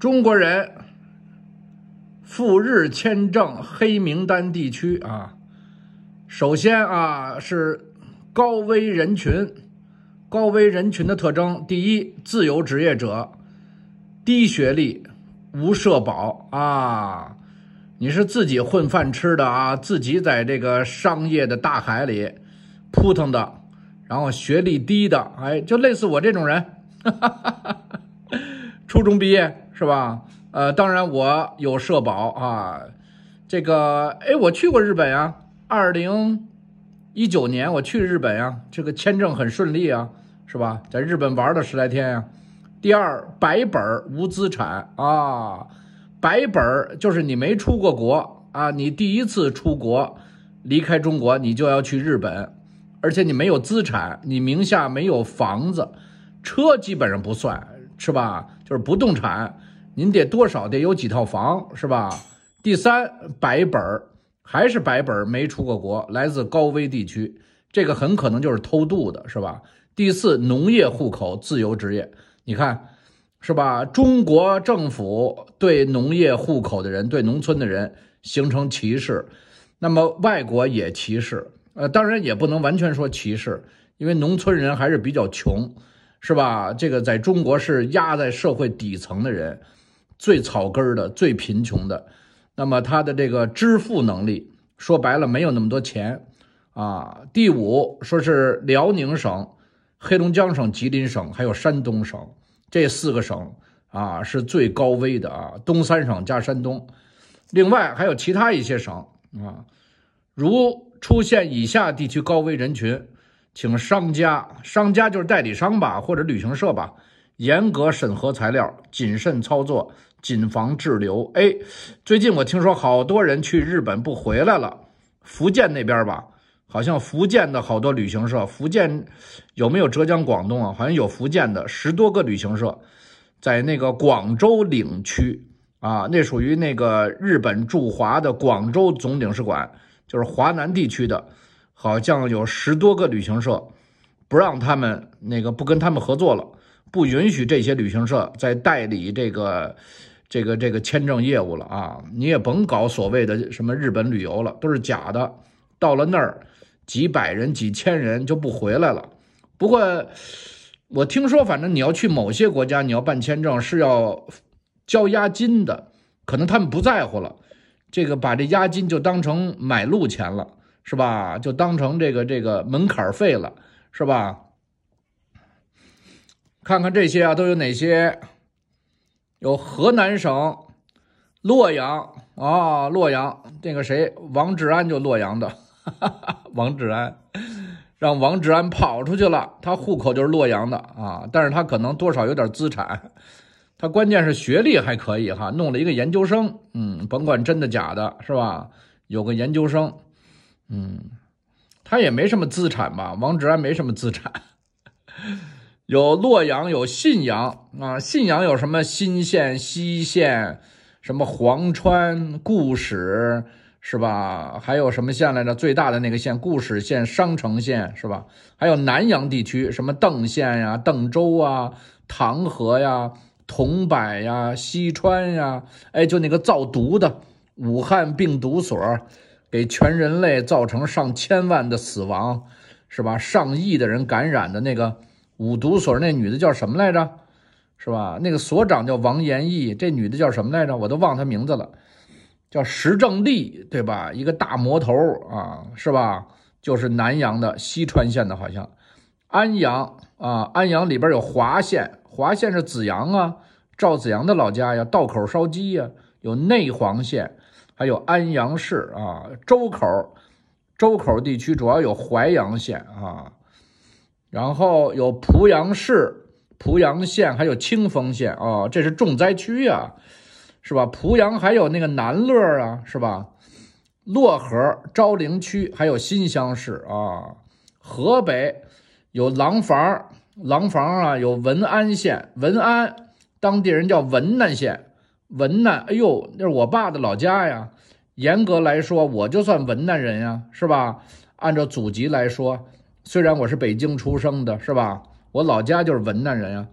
中国人赴日签证黑名单地区啊，首先啊是高危人群，高危人群的特征：第一，自由职业者，低学历，无社保啊，你是自己混饭吃的啊，自己在这个商业的大海里扑腾的，然后学历低的，哎，就类似我这种人，哈哈哈哈初中毕业。是吧？呃，当然我有社保啊，这个哎，我去过日本啊，二零一九年我去日本啊，这个签证很顺利啊，是吧？在日本玩了十来天呀。第二，白本无资产啊，白本就是你没出过国啊，你第一次出国离开中国，你就要去日本，而且你没有资产，你名下没有房子，车基本上不算，是吧？就是不动产。您得多少得有几套房是吧？第三，白本儿还是白本儿没出过国，来自高危地区，这个很可能就是偷渡的，是吧？第四，农业户口，自由职业，你看，是吧？中国政府对农业户口的人，对农村的人形成歧视，那么外国也歧视，呃，当然也不能完全说歧视，因为农村人还是比较穷，是吧？这个在中国是压在社会底层的人。最草根儿的、最贫穷的，那么他的这个支付能力，说白了没有那么多钱啊。第五，说是辽宁省、黑龙江省、吉林省还有山东省这四个省啊是最高危的啊，东三省加山东。另外还有其他一些省啊，如出现以下地区高危人群，请商家、商家就是代理商吧或者旅行社吧。严格审核材料，谨慎操作，谨防滞留。哎，最近我听说好多人去日本不回来了。福建那边吧，好像福建的好多旅行社，福建有没有浙江、广东啊？好像有福建的十多个旅行社，在那个广州领区啊，那属于那个日本驻华的广州总领事馆，就是华南地区的，好像有十多个旅行社，不让他们那个不跟他们合作了。不允许这些旅行社再代理这个、这个、这个签证业务了啊！你也甭搞所谓的什么日本旅游了，都是假的。到了那儿，几百人、几千人就不回来了。不过，我听说，反正你要去某些国家，你要办签证是要交押金的，可能他们不在乎了，这个把这押金就当成买路钱了，是吧？就当成这个这个门槛费了，是吧？看看这些啊，都有哪些？有河南省洛阳啊，洛阳那个谁王志安就洛阳的，哈 哈王志安让王志安跑出去了，他户口就是洛阳的啊，但是他可能多少有点资产，他关键是学历还可以哈，弄了一个研究生，嗯，甭管真的假的，是吧？有个研究生，嗯，他也没什么资产吧？王志安没什么资产。有洛阳，有信阳啊。信阳有什么新县、西县，什么潢川、固始，是吧？还有什么县来着？最大的那个县，固始县、商城县，是吧？还有南阳地区，什么邓县呀、邓州啊、唐河呀、桐柏呀、西川呀，哎，就那个造毒的，武汉病毒所给全人类造成上千万的死亡，是吧？上亿的人感染的那个。五毒所那女的叫什么来着？是吧？那个所长叫王延义，这女的叫什么来着？我都忘她名字了，叫石正丽，对吧？一个大魔头啊，是吧？就是南阳的淅川县的，好像，安阳啊，安阳里边有华县，华县是子阳啊，赵子阳的老家呀，道口烧鸡呀，有内黄县，还有安阳市啊，周口，周口地区主要有淮阳县啊。然后有濮阳市、濮阳县，还有清丰县啊，这是重灾区呀，是吧？濮阳还有那个南乐啊，是吧？漯河、昭陵区，还有新乡市啊。河北有廊坊，廊坊啊，有文安县，文安当地人叫文安县，文安，哎呦，那是我爸的老家呀。严格来说，我就算文安人呀，是吧？按照祖籍来说。虽然我是北京出生的，是吧？我老家就是文南人啊，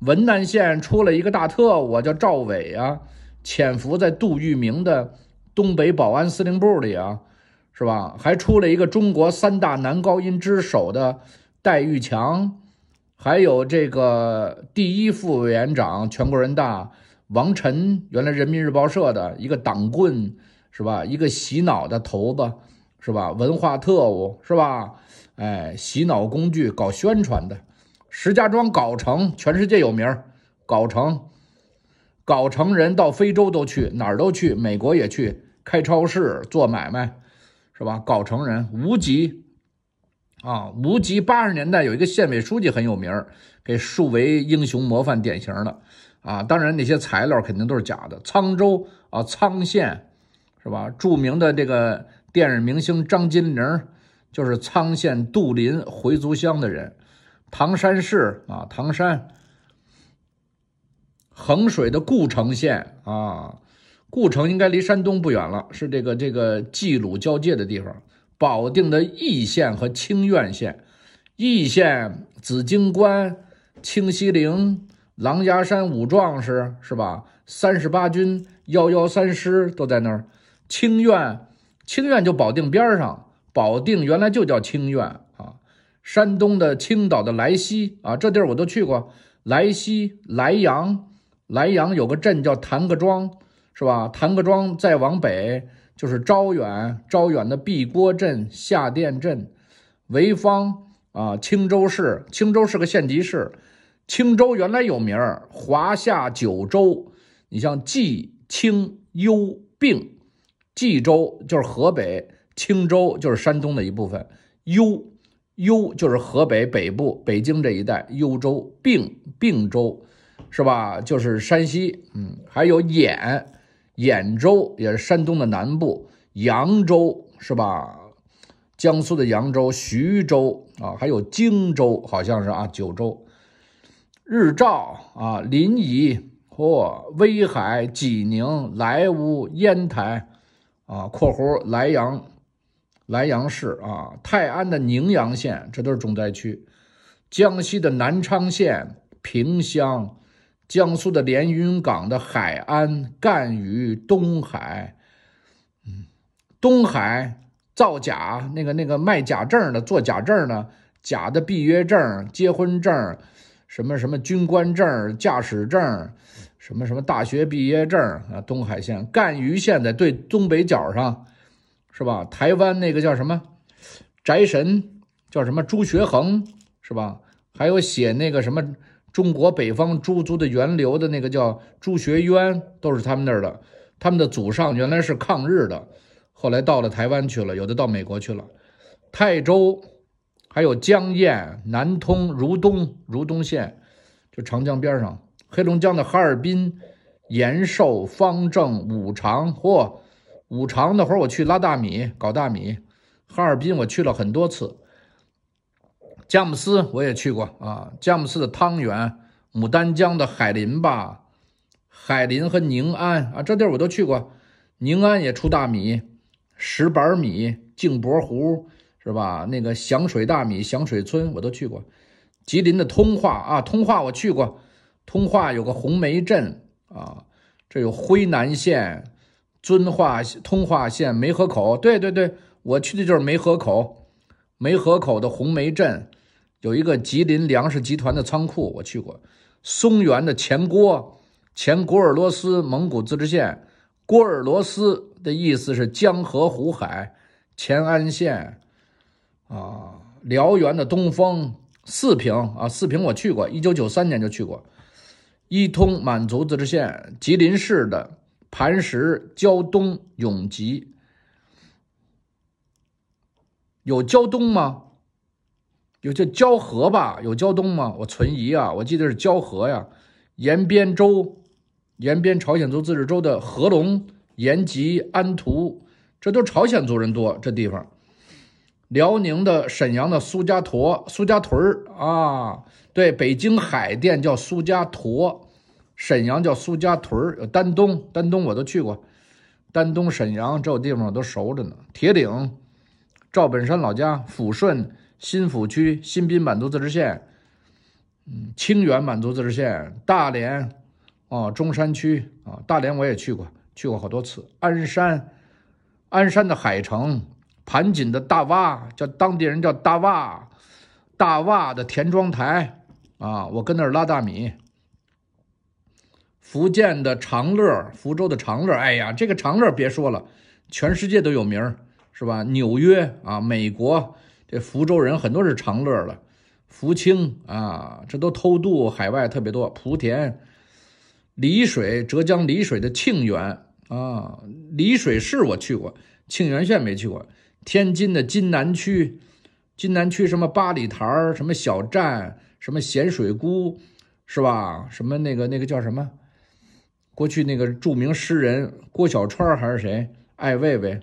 文南县出了一个大特务，叫赵伟啊，潜伏在杜聿明的东北保安司令部里啊，是吧？还出了一个中国三大男高音之首的戴玉强，还有这个第一副委员长、全国人大王晨，原来人民日报社的一个党棍，是吧？一个洗脑的头子，是吧？文化特务，是吧？哎，洗脑工具搞宣传的，石家庄藁城全世界有名，藁城，藁城人到非洲都去，哪儿都去，美国也去开超市做买卖，是吧？藁城人无极，啊，无极八十年代有一个县委书记很有名，给树为英雄模范典型的，啊，当然那些材料肯定都是假的。沧州啊，沧县，是吧？著名的这个电影明星张金玲。就是沧县杜林回族乡的人，唐山市啊，唐山，衡水的故城县啊，故城应该离山东不远了，是这个这个冀鲁交界的地方。保定的易县和清苑县，易县紫荆关、清西陵、狼牙山五壮士是吧？三十八军幺幺三师都在那儿。清苑，清苑就保定边上。保定原来就叫清苑啊，山东的青岛的莱西啊，这地儿我都去过。莱西、莱阳，莱阳有个镇叫谭各庄，是吧？谭各庄再往北就是招远，招远的毕郭镇、下店镇，潍坊啊，青州市，青州是个县级市。青州原来有名儿，华夏九州，你像冀、青、幽、并，冀州就是河北。青州就是山东的一部分，幽幽就是河北北部、北京这一带，幽州，并并州，是吧？就是山西，嗯，还有兖兖州也是山东的南部，扬州是吧？江苏的扬州、徐州啊，还有荆州，好像是啊，九州，日照啊，临沂，或威海、济宁、莱芜、烟台，啊，括弧莱阳。莱阳市啊，泰安的宁阳县，这都是重灾区。江西的南昌县、萍乡，江苏的连云港的海安、赣榆、东海。嗯，东海造假那个那个卖假证的、做假证的，假的毕业证、结婚证，什么什么军官证、驾驶证，什么什么大学毕业证啊！东海县、赣榆县的，对东北角上。是吧？台湾那个叫什么，宅神叫什么朱学恒，是吧？还有写那个什么中国北方朱族的源流的那个叫朱学渊，都是他们那儿的。他们的祖上原来是抗日的，后来到了台湾去了，有的到美国去了。泰州，还有江堰、南通、如东、如东县，就长江边上。黑龙江的哈尔滨、延寿、方正、五常，嚯！五常那会儿我去拉大米，搞大米；哈尔滨我去了很多次，佳木斯我也去过啊。佳木斯的汤原、牡丹江的海林吧，海林和宁安啊，这地儿我都去过。宁安也出大米，石板米、镜泊湖是吧？那个响水大米、响水村我都去过。吉林的通化啊，通化我去过，通化有个红梅镇啊，这有辉南县。遵化通化县梅河口，对对对，我去的就是梅河口。梅河口的红梅镇有一个吉林粮食集团的仓库，我去过。松原的前郭，前古尔罗斯蒙古自治县，古尔罗斯的意思是江河湖海。乾安县啊，辽源的东风四平啊，四平我去过，一九九三年就去过。伊通满族自治县，吉林市的。磐石、胶东、永吉，有胶东吗？有这胶河吧？有胶东吗？我存疑啊！我记得是胶河呀。延边州，延边朝鲜族自治州的合龙、延吉、安图，这都朝鲜族人多这地方。辽宁的沈阳的苏家坨、苏家屯儿啊，对，北京海淀叫苏家坨。沈阳叫苏家屯儿，丹东，丹东我都去过，丹东、沈阳这地方我都熟着呢。铁岭，赵本山老家抚顺新抚区新宾满族自治县，嗯，清远满族自治县，大连，啊，中山区啊，大连我也去过，去过好多次。鞍山，鞍山的海城，盘锦的大洼，叫当地人叫大洼，大洼的田庄台，啊，我跟那儿拉大米。福建的长乐，福州的长乐，哎呀，这个长乐别说了，全世界都有名儿，是吧？纽约啊，美国这福州人很多是长乐的，福清啊，这都偷渡海外特别多。莆田、丽水、浙江丽水的庆元啊，丽水市我去过，庆元县没去过。天津的津南区，津南区什么八里台什么小站，什么咸水沽，是吧？什么那个那个叫什么？过去那个著名诗人郭小川还是谁？艾未未，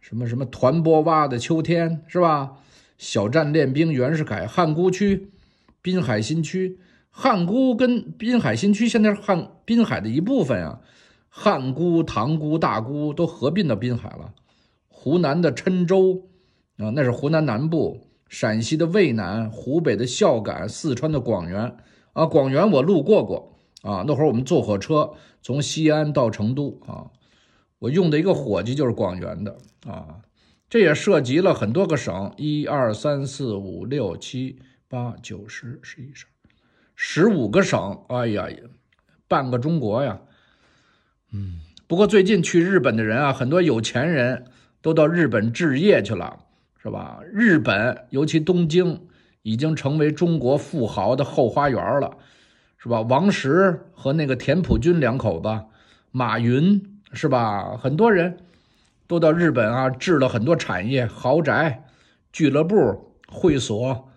什么什么团泊洼的秋天是吧？小站练兵，袁世凯，汉沽区，滨海新区，汉沽跟滨海新区现在是汉滨海的一部分啊。汉沽、塘沽、大沽都合并到滨海了。湖南的郴州啊，那是湖南南部；陕西的渭南，湖北的孝感，四川的广元啊，广元我路过过。啊，那会儿我们坐火车从西安到成都啊，我用的一个伙计就是广元的啊，这也涉及了很多个省，一二三四五六七八九十十一省，十五个省，哎呀，半个中国呀，嗯，不过最近去日本的人啊，很多有钱人都到日本置业去了，是吧？日本，尤其东京，已经成为中国富豪的后花园了。是吧？王石和那个田朴珺两口子，马云是吧？很多人都到日本啊，置了很多产业、豪宅、俱乐部、会所。